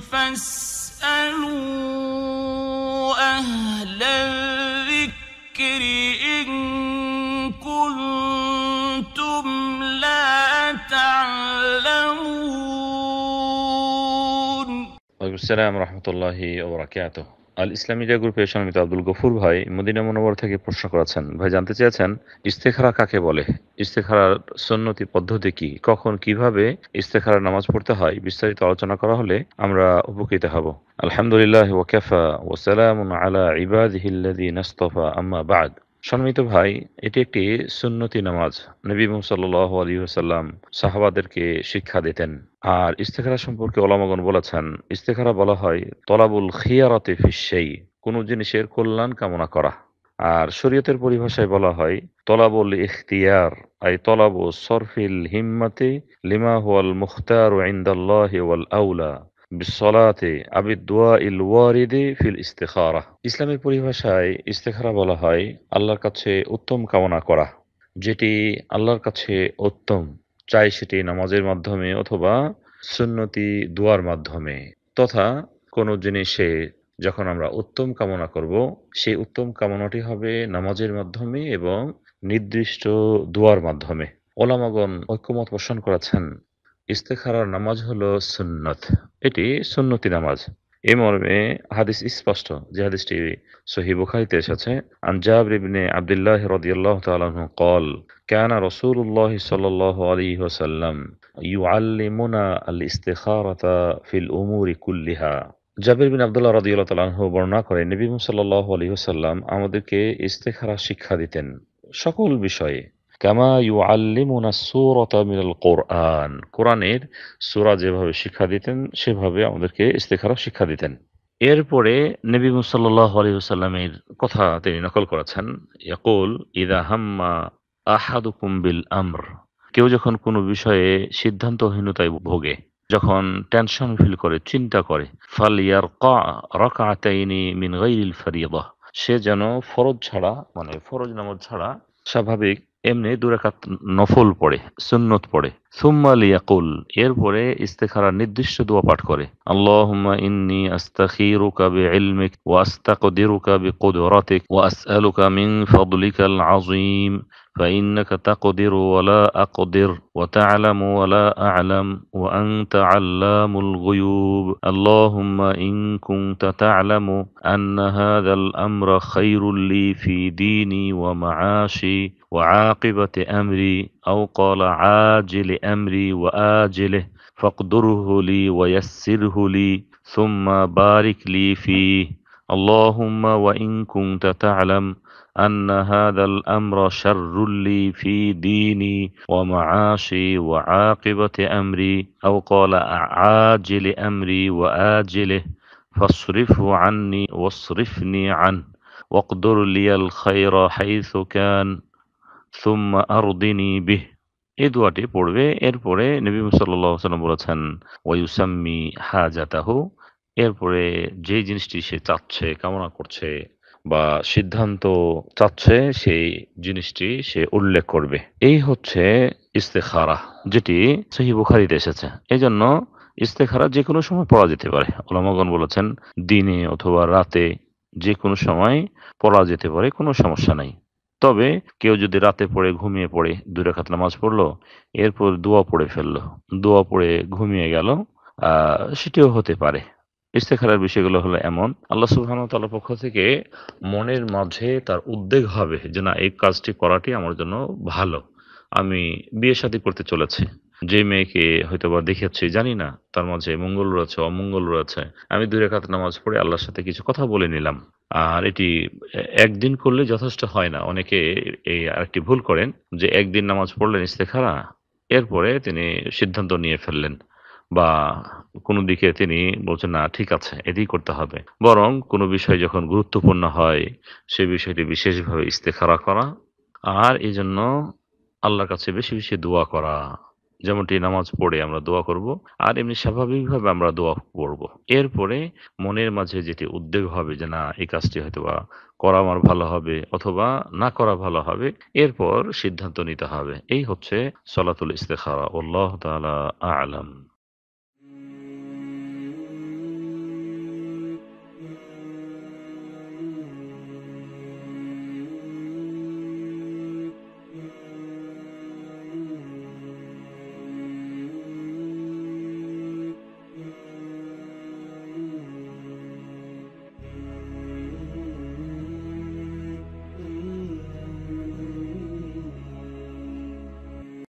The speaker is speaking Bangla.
فاسألوا أهل الذكر إن كنتم لا تعلمون. السلام ورحمة الله وبركاته. আল ইসলামিয়া গ্রুপের সমিত আব্দুল গফুর ভাই মদিনা মনোবর থেকে প্রশ্ন করেছেন ভাই জানতে চেয়েছেন ইস্তেখারা কাকে বলে ইস্তেখারার সন্নতি পদ্ধতি কি কখন কিভাবে ইস্তেখারা নামাজ পড়তে হয় বিস্তারিত আলোচনা করা হলে আমরা উপকৃত হব আলহামদুলিল্লাহ ওয়াকাফা ওসালাম আলা ইবাদিহিল্লাদি নাস্তফা আম্মা বাদ সম্মিত ভাই এটি একটি সুন্নতি নামাজ নবী আলী সাল্লাম সাহাবাদেরকে শিক্ষা দিতেন আর ইস্তেখারা সম্পর্কে ওলামগন বলেছেন ইস্তেখারা বলা হয় তলাবুল খিয়ারতে ফিসেই কোনো জিনিসের কল্যাণ কামনা করা আর শরীয়তের পরিভাষায় বলা হয় তলাবুল ইখতিয়ার আই তলাবু সরফিল হিম্মতে লিমা হুয়াল মুখতার ওয়াইন্দাল্লাহ ওয়াল আউলা বিসলাতে আবি দোয়া ইল ওয়ারিদে ফিল ইস্তেখারা ইসলামের পরিভাষায় ইস্তেখারা বলা হয় আল্লাহর কাছে উত্তম কামনা করা যেটি আল্লাহর কাছে উত্তম চাই সেটি নামাজের মাধ্যমে অথবা সুন্নতি দোয়ার মাধ্যমে তথা কোনো জিনিসে যখন আমরা উত্তম কামনা করব সেই উত্তম কামনাটি হবে নামাজের মাধ্যমে এবং নির্দিষ্ট দোয়ার মাধ্যমে ওলামাগণ ঐক্যমত পোষণ করেছেন ইস্তেখারার নামাজ হল সুন্নত এটি সুন্নতি নামাজ এ মর্মে হাদিস স্পষ্ট যে হাদিসটি সহি বুখারিতে এসেছে আন জাবির ইবনে আব্দুল্লাহ রাদিয়াল্লাহু তাআলা কল قال كان رسول الله صلى الله عليه وسلم يعلمنا الاستخارة في الأمور كلها জাবির বিন আব্দুল্লাহ রাদিয়াল্লাহু তাআলা বর্ণনা করেন নবী মুহাম্মদ সাল্লাল্লাহু আলাইহি ওয়াসাল্লাম আমাদেরকে ইস্তেখারা শিক্ষা দিতেন সকল বিষয়ে কামা ইউ আল্লিমুনা সুরত মিনাল কোরআন কোরআনের সুরা যেভাবে শিক্ষা দিতেন সেভাবে আমাদেরকে ইস্তেখারও শিক্ষা দিতেন এরপরে নবী মুসাল্লাহ আলী কথা তিনি নকল করেছেন ইয়াকুল ইদা হাম্মা আহাদুকুম বিল আমর কেউ যখন কোনো বিষয়ে সিদ্ধান্তহীনতায় ভোগে যখন টেনশন ফিল করে চিন্তা করে ফাল ইয়ার কাকাতাইনি মিন গাইরিল ফারিয়াদা সে যেন ফরজ ছাড়া মানে ফরজ নামাজ ছাড়া স্বাভাবিক এমনি দুরাকাত নফল পড়ে, সুন্নত পড়ে। ثم ليقول إربورة استخارة ندش دوا بات كوري اللهم إني أستخيرك بعلمك وأستقدرك بقدرتك وأسألك من فضلك العظيم فإنك تقدر ولا أقدر وتعلم ولا أعلم وأنت علام الغيوب اللهم إن كنت تعلم أن هذا الأمر خير لي في ديني ومعاشي وعاقبة أمري أو قال عاجل أمري وآجله فاقدره لي ويسره لي ثم بارك لي فيه اللهم وإن كنت تعلم أن هذا الأمر شر لي في ديني ومعاشي وعاقبة أمري أو قال عاجل أمري وآجله فاصرفه عني واصرفني عنه واقدر لي الخير حيث كان ثم أرضني به এই দোয়াটি পড়বে এরপরে নবী সাল্লাহ সাল্লাম বলেছেন ওয়ুসাম্মি হাজাতাহু এরপরে যে জিনিসটি সে চাচ্ছে কামনা করছে বা সিদ্ধান্ত চাচ্ছে সেই জিনিসটি সে উল্লেখ করবে এই হচ্ছে ইস্তেখারা যেটি সেই বুখারিতে এসেছে এই জন্য ইস্তেখারা যে কোনো সময় পড়া যেতে পারে ওলামাগণ বলেছেন দিনে অথবা রাতে যে কোনো সময় পড়া যেতে পারে কোনো সমস্যা নাই তবে কেউ যদি রাতে পড়ে ঘুমিয়ে পড়ে দুই রেখাত নামাজ পড়লো এরপর দোয়া পড়ে ফেললো দোয়া পড়ে ঘুমিয়ে গেল সেটিও হতে পারে ইস্তেখারের বিষয়গুলো হলো এমন আল্লাহ সুবহানাহু তাআলা পক্ষ থেকে মনের মাঝে তার উদ্বেগ হবে যে না এই কাজটি করাটি আমার জন্য ভালো আমি বিয়ে শাদী করতে চলেছি যে মেয়েকে হয়তো বা দেখেছি জানি না তার মাঝে মঙ্গল রয়েছে অমঙ্গল রয়েছে আমি দূরে রেখাত নামাজ পড়ে আল্লাহর সাথে কিছু কথা বলে নিলাম আর এটি একদিন করলে যথেষ্ট হয় না অনেকে এই আরেকটি ভুল করেন যে একদিন নামাজ পড়লেন ইস্তেখারা এরপরে তিনি সিদ্ধান্ত নিয়ে ফেললেন বা কোনো দিকে তিনি বলছেন না ঠিক আছে এটি করতে হবে বরং কোনো বিষয় যখন গুরুত্বপূর্ণ হয় সে বিষয়টি বিশেষভাবে ইস্তেখারা করা আর এই জন্য আল্লাহর কাছে বেশি বেশি দোয়া করা যেমনটি নামাজ পড়ে আমরা দোয়া করব আর এমনি স্বাভাবিকভাবে আমরা দোয়া পড়ব এরপরে মনের মাঝে যেটি উদ্বেগ হবে যে না এই কাজটি হয়তো বা করা আমার ভালো হবে অথবা না করা ভালো হবে এরপর সিদ্ধান্ত নিতে হবে এই হচ্ছে সলাতুল ইস্তেখারা আল্লাহ তালা